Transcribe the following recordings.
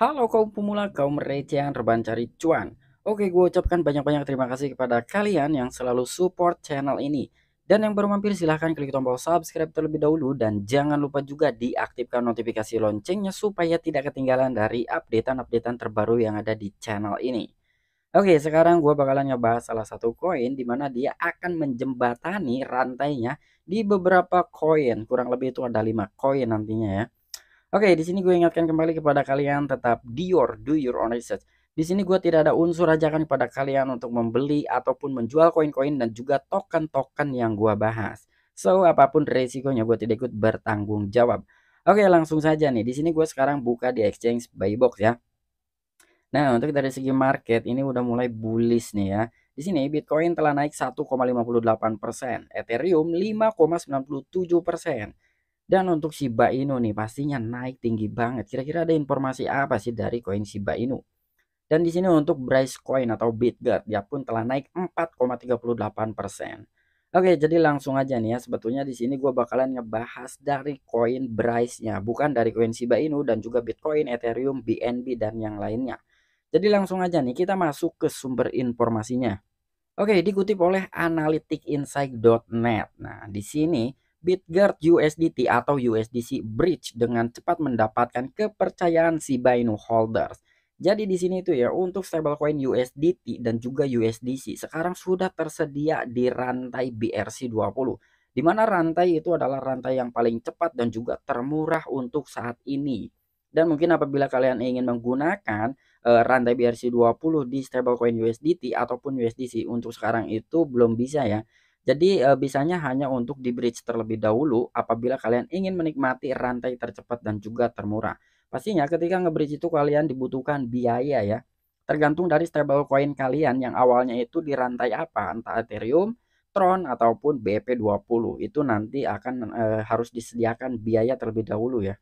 Halo kaum pemula, kaum receh yang reban cari cuan. Oke, gue ucapkan banyak-banyak terima kasih kepada kalian yang selalu support channel ini. Dan yang baru mampir silahkan klik tombol subscribe terlebih dahulu dan jangan lupa juga diaktifkan notifikasi loncengnya supaya tidak ketinggalan dari updatean-updatean terbaru yang ada di channel ini. Oke, sekarang gue bakalan ngebahas salah satu koin di mana dia akan menjembatani rantainya di beberapa koin. Kurang lebih itu ada 5 koin nantinya ya. Oke, di sini gue ingatkan kembali kepada kalian tetap do your do your own research. Di sini gue tidak ada unsur ajakan kepada kalian untuk membeli ataupun menjual koin-koin dan juga token-token yang gue bahas. So, apapun resikonya gue tidak ikut bertanggung jawab. Oke, langsung saja nih. Di sini gue sekarang buka di exchange Buybox ya. Nah, untuk dari segi market ini udah mulai bullish nih ya. Di sini Bitcoin telah naik 1,58%, Ethereum 5,97%, dan untuk Shiba Inu nih pastinya naik tinggi banget. Kira-kira ada informasi apa sih dari koin Shiba Inu? Dan di sini untuk Bryce Coin atau BitGuard dia pun telah naik 4,38%. Oke, jadi langsung aja nih ya. Sebetulnya di sini gua bakalan ngebahas dari koin bryce nya bukan dari koin Shiba Inu dan juga Bitcoin, Ethereum, BNB dan yang lainnya. Jadi langsung aja nih kita masuk ke sumber informasinya. Oke, dikutip oleh analyticinsight.net. Nah, di sini BitGuard USDT atau USDC Bridge dengan cepat mendapatkan kepercayaan si binu holders. Jadi di sini tuh ya untuk stablecoin USDT dan juga USDC sekarang sudah tersedia di rantai BRC20. Di mana rantai itu adalah rantai yang paling cepat dan juga termurah untuk saat ini. Dan mungkin apabila kalian ingin menggunakan uh, rantai BRC20 di stablecoin USDT ataupun USDC untuk sekarang itu belum bisa ya. Jadi e, bisanya hanya untuk di bridge terlebih dahulu apabila kalian ingin menikmati rantai tercepat dan juga termurah. Pastinya ketika nge-bridge itu kalian dibutuhkan biaya ya. Tergantung dari stablecoin kalian yang awalnya itu di rantai apa, entah Ethereum, Tron ataupun bp 20 Itu nanti akan e, harus disediakan biaya terlebih dahulu ya.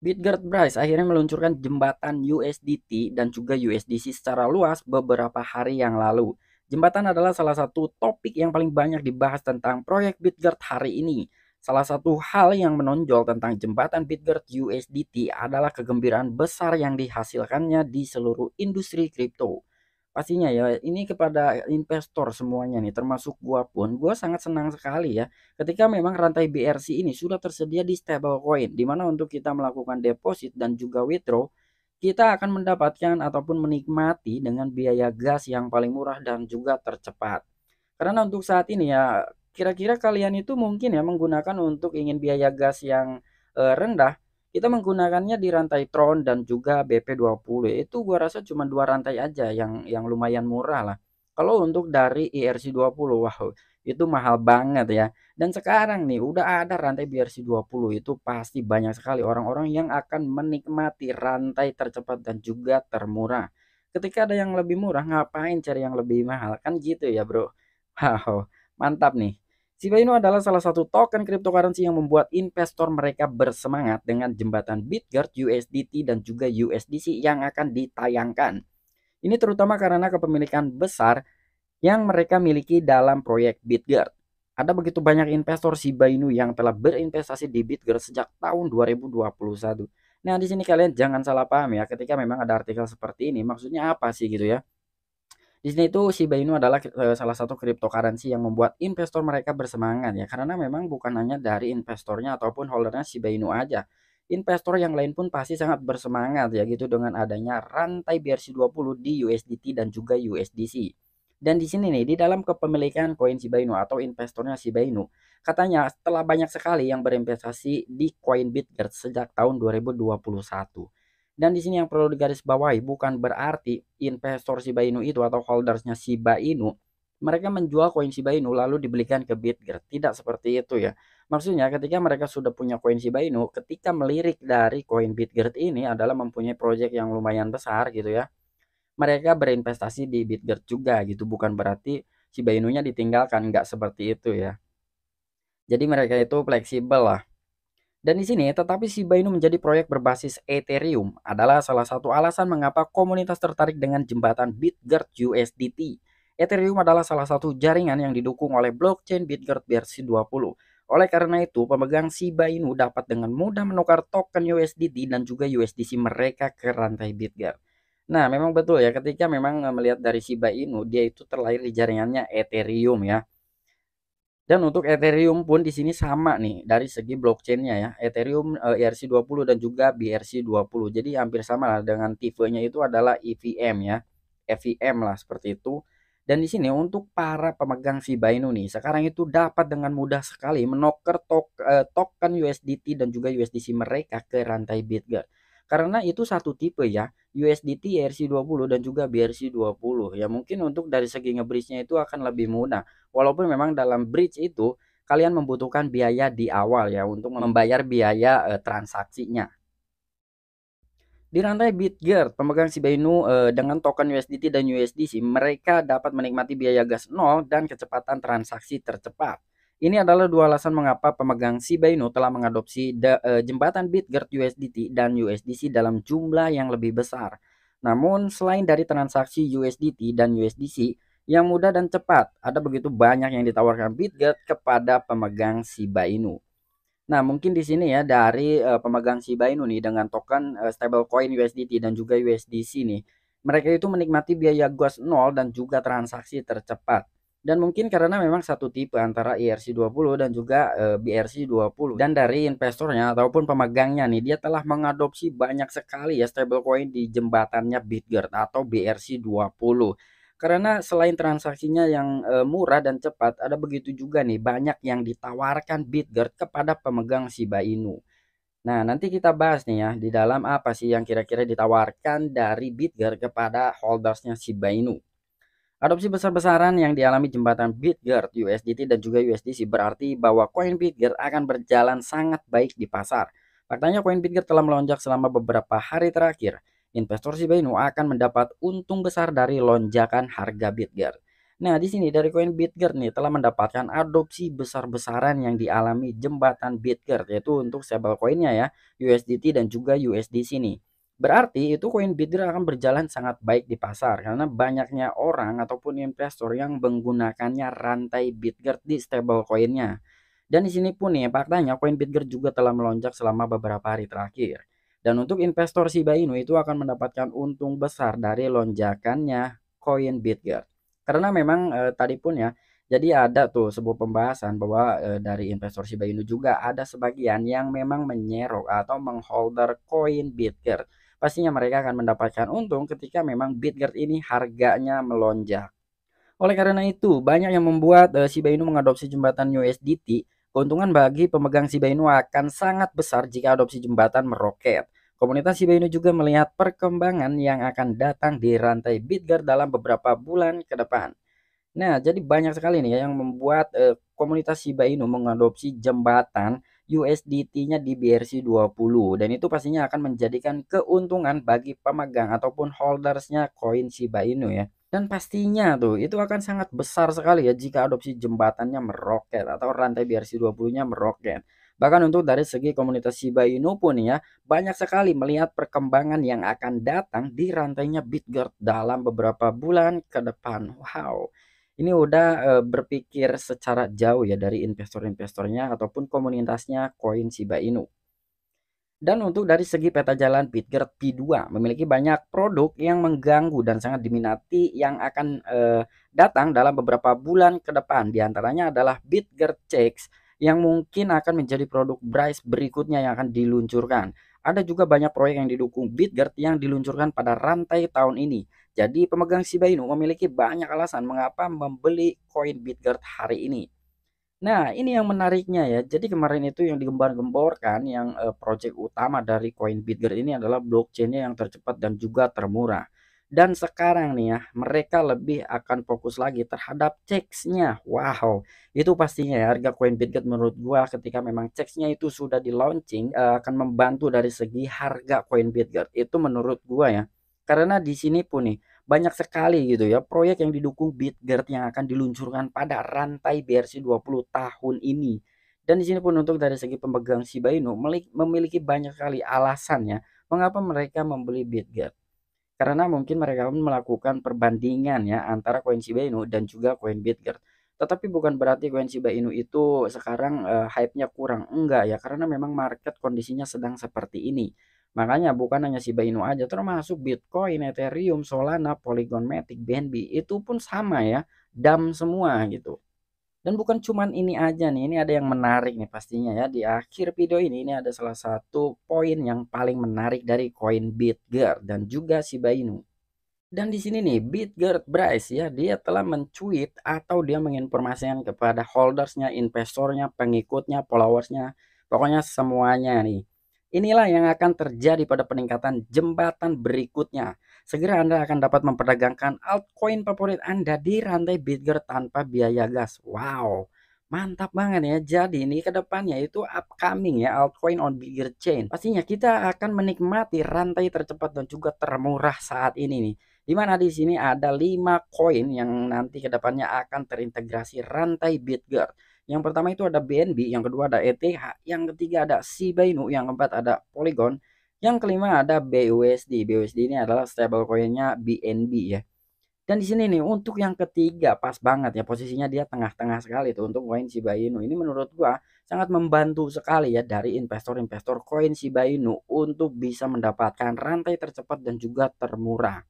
Bitgert Price akhirnya meluncurkan jembatan USDT dan juga USDC secara luas beberapa hari yang lalu. Jembatan adalah salah satu topik yang paling banyak dibahas tentang proyek Bitgert hari ini. Salah satu hal yang menonjol tentang jembatan Bitgert USDT adalah kegembiraan besar yang dihasilkannya di seluruh industri kripto. Pastinya ya, ini kepada investor semuanya nih, termasuk gua pun, gua sangat senang sekali ya ketika memang rantai BRC ini sudah tersedia di stablecoin, dimana untuk kita melakukan deposit dan juga withdraw kita akan mendapatkan ataupun menikmati dengan biaya gas yang paling murah dan juga tercepat. Karena untuk saat ini ya, kira-kira kalian itu mungkin ya menggunakan untuk ingin biaya gas yang eh, rendah, kita menggunakannya di rantai Tron dan juga BP20. Itu gua rasa cuma dua rantai aja yang yang lumayan murah lah. Kalau untuk dari erc 20 wow itu mahal banget ya. Dan sekarang nih udah ada rantai BRC20 itu pasti banyak sekali orang-orang yang akan menikmati rantai tercepat dan juga termurah. Ketika ada yang lebih murah ngapain cari yang lebih mahal kan gitu ya bro. Wow mantap nih. Shiba Inu adalah salah satu token cryptocurrency yang membuat investor mereka bersemangat dengan jembatan BitGuard, USDT, dan juga USDC yang akan ditayangkan. Ini terutama karena kepemilikan besar yang mereka miliki dalam proyek BitGuard. Ada begitu banyak investor Shiba Inu yang telah berinvestasi di BitGuard sejak tahun 2021. Nah, di sini kalian jangan salah paham ya ketika memang ada artikel seperti ini, maksudnya apa sih gitu ya. Di sini itu Shiba Inu adalah eh, salah satu cryptocurrency yang membuat investor mereka bersemangat ya karena memang bukan hanya dari investornya ataupun holdernya Shiba Inu aja, investor yang lain pun pasti sangat bersemangat ya gitu dengan adanya rantai BRC20 di USDT dan juga USDC. Dan di sini nih di dalam kepemilikan koin Shiba Inu atau investornya Shiba Inu, katanya telah banyak sekali yang berinvestasi di koin Bitgert sejak tahun 2021. Dan di sini yang perlu digarisbawahi bukan berarti investor Shiba Inu itu atau holdersnya Shiba Inu mereka menjual koin Shiba Inu lalu dibelikan ke Bitger. Tidak seperti itu ya. Maksudnya ketika mereka sudah punya koin Shiba Inu, ketika melirik dari koin Bitget ini adalah mempunyai proyek yang lumayan besar gitu ya. Mereka berinvestasi di Bitget juga gitu, bukan berarti Shiba Inu-nya ditinggalkan, nggak seperti itu ya. Jadi mereka itu fleksibel lah. Dan di sini, tetapi Shiba Inu menjadi proyek berbasis Ethereum adalah salah satu alasan mengapa komunitas tertarik dengan jembatan Bitget USDT Ethereum adalah salah satu jaringan yang didukung oleh blockchain BitGuard BRC20. Oleh karena itu, pemegang Shiba Inu dapat dengan mudah menukar token USDT dan juga USDC mereka ke rantai BitGuard. Nah, memang betul ya ketika memang eh, melihat dari Shiba Inu, dia itu terlahir di jaringannya Ethereum ya. Dan untuk Ethereum pun di sini sama nih dari segi blockchainnya ya. Ethereum ERC20 eh, e dan juga BRC20. Jadi hampir sama lah dengan tipenya itu adalah EVM ya. EVM lah seperti itu. Dan di sini untuk para pemegang Shiba Inu nih sekarang itu dapat dengan mudah sekali menoker eh, token USDT dan juga USDC mereka ke rantai Bitger. Karena itu satu tipe ya, USDT ERC20 dan juga BRC20. Ya mungkin untuk dari segi nge nya itu akan lebih mudah. Walaupun memang dalam bridge itu kalian membutuhkan biaya di awal ya untuk membayar biaya eh, transaksinya. Di rantai Bitguard, pemegang si Bainu eh, dengan token USDT dan USDC, mereka dapat menikmati biaya gas nol dan kecepatan transaksi tercepat. Ini adalah dua alasan mengapa pemegang si Bainu telah mengadopsi de, eh, jembatan Bitguard USDT dan USDC dalam jumlah yang lebih besar. Namun, selain dari transaksi USDT dan USDC yang mudah dan cepat, ada begitu banyak yang ditawarkan Bitguard kepada pemegang si Bainu. Nah, mungkin di sini ya dari uh, pemegang Shiba Inu nih dengan token uh, eh, stablecoin USDT dan juga USDC nih. Mereka itu menikmati biaya gas nol dan juga transaksi tercepat. Dan mungkin karena memang satu tipe antara ERC20 dan juga e, uh, BRC20 dan dari investornya ataupun pemegangnya nih dia telah mengadopsi banyak sekali ya stablecoin di jembatannya Bitgert atau BRC20 karena selain transaksinya yang uh, murah dan cepat, ada begitu juga nih banyak yang ditawarkan BitGuard kepada pemegang Shiba Inu. Nah, nanti kita bahas nih ya di dalam apa sih yang kira-kira ditawarkan dari BitGuard kepada holdersnya Shiba Inu. Adopsi besar-besaran yang dialami jembatan BitGuard USDT dan juga USDC berarti bahwa koin BitGuard akan berjalan sangat baik di pasar. Faktanya koin BitGuard telah melonjak selama beberapa hari terakhir investor Shiba Inu akan mendapat untung besar dari lonjakan harga Bitger. Nah, di sini dari koin Bitger nih telah mendapatkan adopsi besar-besaran yang dialami jembatan Bitger yaitu untuk stablecoin-nya ya, USDT dan juga USD sini. Berarti itu koin Bitger akan berjalan sangat baik di pasar karena banyaknya orang ataupun investor yang menggunakannya rantai Bitger di stablecoin-nya. Dan di sini pun nih faktanya koin Bitger juga telah melonjak selama beberapa hari terakhir. Dan untuk investor Shiba Inu itu akan mendapatkan untung besar dari lonjakannya koin Bitger Karena memang e, tadi pun ya, jadi ada tuh sebuah pembahasan bahwa e, dari investor Shiba Inu juga ada sebagian yang memang menyerok atau mengholder koin Bitger Pastinya mereka akan mendapatkan untung ketika memang Bitger ini harganya melonjak. Oleh karena itu, banyak yang membuat eh, Shiba Inu mengadopsi jembatan USDT Keuntungan bagi pemegang Shiba Inu akan sangat besar jika adopsi jembatan meroket. Komunitas Shiba Inu juga melihat perkembangan yang akan datang di rantai Bitgar dalam beberapa bulan ke depan. Nah, jadi banyak sekali nih ya yang membuat eh, komunitas Shiba Inu mengadopsi jembatan USDT-nya di BRC 20 dan itu pastinya akan menjadikan keuntungan bagi pemegang ataupun holdersnya koin Shiba Inu ya. Dan pastinya tuh itu akan sangat besar sekali ya jika adopsi jembatannya meroket atau rantai BRC20-nya meroket. Bahkan untuk dari segi komunitas Shiba Inu pun ya banyak sekali melihat perkembangan yang akan datang di rantainya Bitgert dalam beberapa bulan ke depan. Wow. Ini udah e, berpikir secara jauh ya dari investor-investornya ataupun komunitasnya koin Shiba Inu. Dan untuk dari segi peta jalan Pittsburgh P2 memiliki banyak produk yang mengganggu dan sangat diminati yang akan eh, datang dalam beberapa bulan ke depan. Di antaranya adalah Bitger Checks yang mungkin akan menjadi produk Bryce berikutnya yang akan diluncurkan. Ada juga banyak proyek yang didukung Bitgert yang diluncurkan pada rantai tahun ini. Jadi pemegang Shiba Inu memiliki banyak alasan mengapa membeli koin Bitgert hari ini. Nah, ini yang menariknya ya. Jadi kemarin itu yang digembar-gemborkan yang uh, eh, proyek utama dari Bitger ini adalah blockchainnya yang tercepat dan juga termurah. Dan sekarang nih ya, mereka lebih akan fokus lagi terhadap ceknya. Wow, itu pastinya ya harga CoinBitGet menurut gua ketika memang ceknya itu sudah di launching uh, eh, akan membantu dari segi harga CoinBitGet. Itu menurut gua ya. Karena di sini pun nih banyak sekali gitu ya proyek yang didukung Bitgert yang akan diluncurkan pada rantai BRC 20 tahun ini. Dan di sini pun untuk dari segi pemegang Shiba Inu memiliki banyak sekali alasannya mengapa mereka membeli Bitgert. Karena mungkin mereka pun melakukan perbandingan ya antara koin Shiba Inu dan juga koin Bitgert. Tetapi bukan berarti koin Shiba Inu itu sekarang uh, hype-nya kurang. Enggak ya, karena memang market kondisinya sedang seperti ini. Makanya bukan hanya Shiba Inu aja, termasuk Bitcoin, Ethereum, Solana, Polygon, Matic, BNB, itu pun sama ya, dam semua gitu. Dan bukan cuman ini aja nih, ini ada yang menarik nih pastinya ya. Di akhir video ini, ini ada salah satu poin yang paling menarik dari koin BitGuard dan juga Shiba Inu. Dan di sini nih, Bitgert Bryce ya, dia telah mencuit atau dia menginformasikan kepada holdersnya, investornya, pengikutnya, followersnya, pokoknya semuanya nih. Inilah yang akan terjadi pada peningkatan jembatan berikutnya. Segera Anda akan dapat memperdagangkan altcoin favorit Anda di rantai Bitger tanpa biaya gas. Wow, mantap banget ya. Jadi ini ke depannya itu upcoming ya altcoin on Bitger Chain. Pastinya kita akan menikmati rantai tercepat dan juga termurah saat ini nih. Di mana di sini ada 5 koin yang nanti kedepannya akan terintegrasi rantai Bitger. Yang pertama itu ada BNB, yang kedua ada ETH, yang ketiga ada Shiba yang keempat ada Polygon, yang kelima ada BUSD. BUSD ini adalah stablecoinnya BNB ya. Dan di sini nih untuk yang ketiga pas banget ya posisinya dia tengah-tengah sekali tuh untuk koin Shiba Inu. Ini menurut gua sangat membantu sekali ya dari investor-investor koin Shiba Inu untuk bisa mendapatkan rantai tercepat dan juga termurah.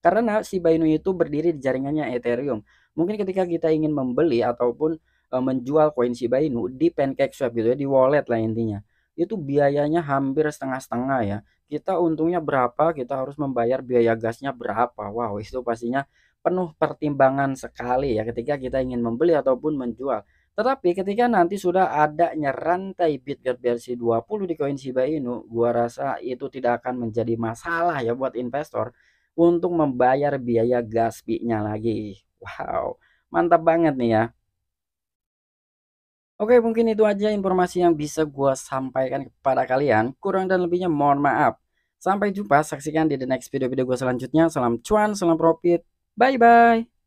Karena Shiba Inu itu berdiri di jaringannya Ethereum. Mungkin ketika kita ingin membeli ataupun Eh, menjual koin Shiba Inu di pancake Swap gitu ya di wallet lah intinya itu biayanya hampir setengah-setengah ya kita untungnya berapa kita harus membayar biaya gasnya berapa wow itu pastinya penuh pertimbangan sekali ya ketika kita ingin membeli ataupun menjual tetapi ketika nanti sudah adanya rantai Bitget versi 20 di koin Shiba Inu gua rasa itu tidak akan menjadi masalah ya buat investor untuk membayar biaya gas nya lagi wow mantap banget nih ya Oke, mungkin itu aja informasi yang bisa gue sampaikan kepada kalian. Kurang dan lebihnya mohon maaf. Sampai jumpa, saksikan di the next video-video gue selanjutnya. Salam cuan, salam profit. Bye-bye.